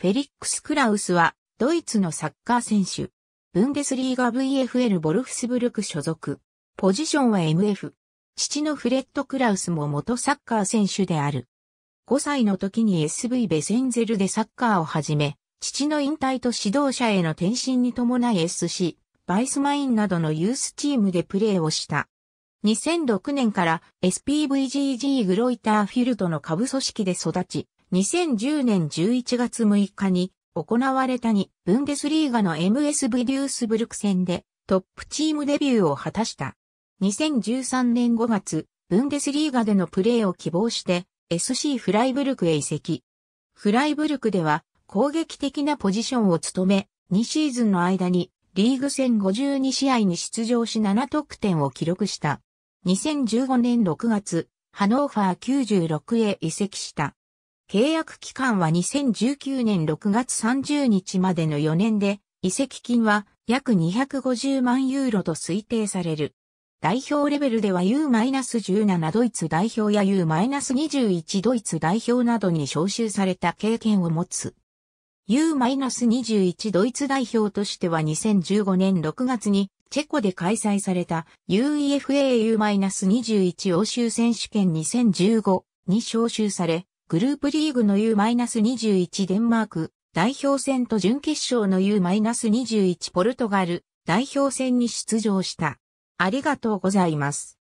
フェリックス・クラウスは、ドイツのサッカー選手。ブンデスリーガ VFL ボルフスブルク所属。ポジションは MF。父のフレット・クラウスも元サッカー選手である。5歳の時に SV ベセンゼルでサッカーを始め、父の引退と指導者への転身に伴い SC、バイスマインなどのユースチームでプレーをした。2006年から SPVGG グロイターフィルトの下部組織で育ち、2010年11月6日に行われたに、ブンデスリーガの MSV デュースブルク戦でトップチームデビューを果たした。2013年5月、ブンデスリーガでのプレーを希望して SC フライブルクへ移籍。フライブルクでは攻撃的なポジションを務め、2シーズンの間にリーグ戦52試合に出場し7得点を記録した。2015年6月、ハノーファー96へ移籍した。契約期間は2019年6月30日までの4年で、移籍金は約250万ユーロと推定される。代表レベルでは U-17 ドイツ代表や U-21 ドイツ代表などに招集された経験を持つ。U-21 ドイツ代表としては2015年6月にチェコで開催された UEFAU-21 欧州選手権2015に招集され、グループリーグの U-21 デンマーク代表戦と準決勝の U-21 ポルトガル代表戦に出場した。ありがとうございます。